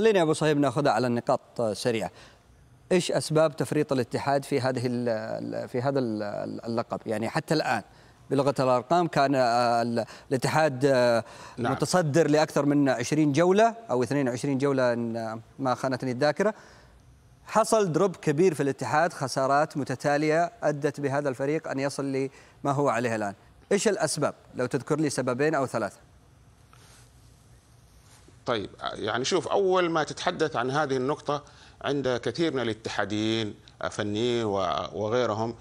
خلينا يا ابو صهيب ناخذها على النقاط سريعه. ايش اسباب تفريط الاتحاد في هذه في هذا اللقب؟ يعني حتى الان بلغه الارقام كان الاتحاد نعم. متصدر لاكثر من 20 جوله او 22 جوله ان ما خانتني الذاكره. حصل دروب كبير في الاتحاد خسارات متتاليه ادت بهذا الفريق ان يصل لما هو عليه الان. ايش الاسباب؟ لو تذكر لي سببين او ثلاثه. طيب يعني شوف اول ما تتحدث عن هذه النقطه عند كثير من الاتحاديين فنيين وغيرهم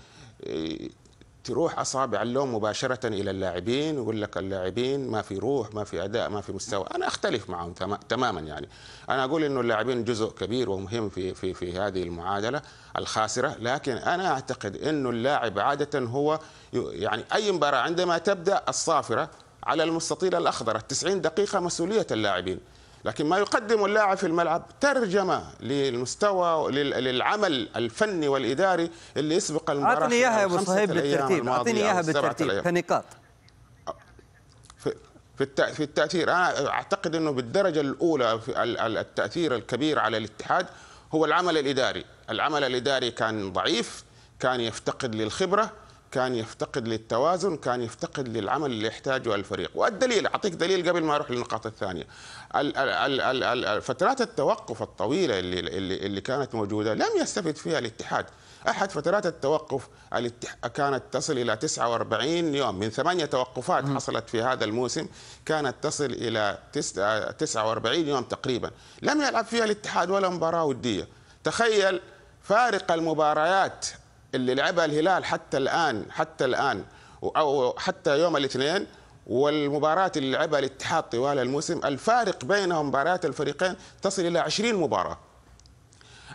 تروح اصابع اللوم مباشره الى اللاعبين يقول لك اللاعبين ما في روح ما في اداء ما في مستوى انا اختلف معهم تماما يعني انا اقول انه اللاعبين جزء كبير ومهم في في في هذه المعادله الخاسره لكن انا اعتقد انه اللاعب عاده هو يعني اي مباراه عندما تبدا الصافره على المستطيل الأخضر التسعين دقيقة مسؤولية اللاعبين لكن ما يقدم اللاعب في الملعب ترجمة للمستوى للعمل الفني والإداري اللي يسبق المباراة أعطني إياها يا أبو صهيب بالترتيب أعطني إياها بالترتيب كنقاط في في التاثير انا اعتقد انه بالدرجه الاولى في التاثير الكبير على الاتحاد هو العمل الاداري، العمل الاداري كان ضعيف، كان يفتقد للخبره، كان يفتقد للتوازن كان يفتقد للعمل اللي يحتاجه الفريق والدليل أعطيك دليل قبل ما أروح للنقاط الثانية فترات التوقف الطويلة اللي, اللي, كانت موجودة لم يستفد فيها الاتحاد أحد فترات التوقف كانت تصل إلى 49 يوم من ثمانية توقفات حصلت في هذا الموسم كانت تصل إلى 49 يوم تقريبا لم يلعب فيها الاتحاد ولا مباراة ودية تخيل فارق المباريات اللي لعبها الهلال حتى الان حتى الان او حتى يوم الاثنين والمباراة اللي لعبها الاتحاد طوال الموسم الفارق بين مباريات الفريقين تصل إلى 20 مباراة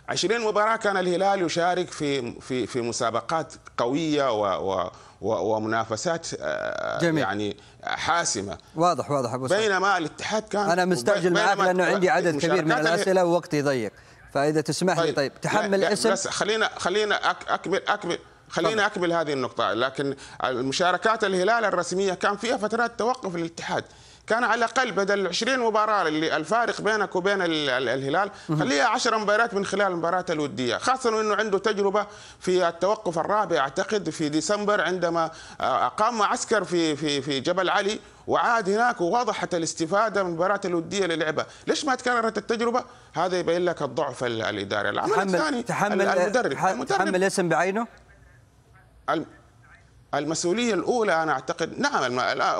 20 مباراة كان الهلال يشارك في في في مسابقات قوية و و ومنافسات آه، جميل. يعني حاسمه واضح واضح ابو سعد بينما الاتحاد كان انا مستعجل معك لانه عندي عدد كبير من الاسئله ووقتي ضيق فاذا تسمح لي طيب, طيب، تحمل اسم بس خلينا خلينا اكمل اكمل خلينا اكمل هذه النقطه لكن المشاركات الهلال الرسميه كان فيها فترات توقف للاتحاد كان على الاقل بدل 20 مباراه اللي الفارق بينك وبين الهلال خليها 10 مباريات من خلال المباريات الوديه خاصه انه عنده تجربه في التوقف الرابع اعتقد في ديسمبر عندما آه، اقام عسكر في في في جبل علي وعاد هناك ووضحت الاستفاده من المباراه الوديه للعبه ليش ما تكررت التجربه؟ هذا يبين لك الضعف الاداري، العمل الثاني تحمل المدرب تحمل الاسم بعينه؟ المسؤوليه الاولى انا اعتقد نعم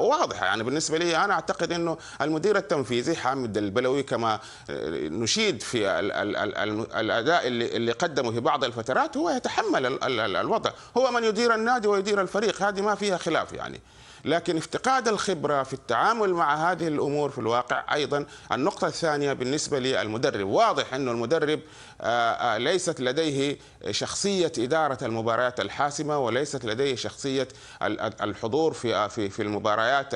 واضحه يعني بالنسبه لي انا اعتقد انه المدير التنفيذي حامد البلوي كما آه، نشيد في الاداء اللي... اللي قدمه في بعض الفترات هو يتحمل الوضع هو من يدير النادي ويدير الفريق هذه ما فيها خلاف يعني لكن افتقاد الخبرة في التعامل مع هذه الأمور في الواقع أيضا النقطة الثانية بالنسبة للمدرب واضح أن المدرب آه، آه، ليست لديه شخصية إدارة المباريات الحاسمة وليست لديه شخصية الحضور في آه، في في المباريات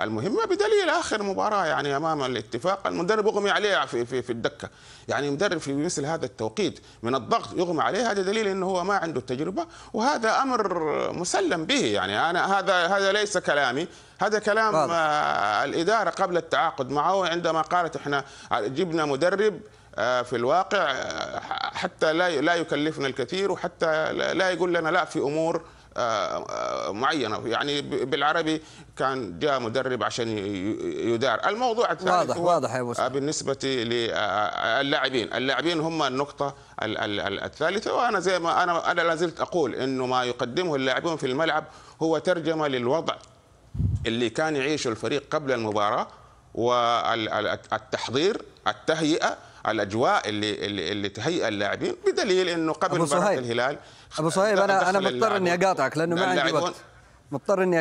المهمة بدليل آخر مباراة يعني أمام الاتفاق المدرب أغمي عليه في في, في الدكة يعني مدرب في مثل هذا التوقيت من الضغط يغمى عليه هذا دليل أنه هو ما عنده تجربة وهذا أمر مسلم به يعني أنا هذا هذا ليس ليس كلامي هذا كلام آه الإدارة قبل التعاقد معه عندما قالت احنا جبنا مدرب آه، في الواقع آه، حتى لا لا يكلفنا الكثير وحتى لا يقول لنا لا في امور آه، آه، معينه يعني بالعربي كان جاء مدرب عشان يدار الموضوع الثاني واضح واضح يا أبو بالنسبه آه، للاعبين اللاعبين هم النقطه الثالثه وانا زي ما انا انا لا زلت اقول انه ما يقدمه اللاعبون في الملعب هو ترجمه للوضع اللي كان يعيشه الفريق قبل المباراه والتحضير التهيئه الاجواء اللي اللي, اللي تهيئ اللاعبين بدليل انه قبل مباراه الهلال ابو صهيب انا انا مضطر اني اقاطعك لانه ما عندي وقت مضطر اني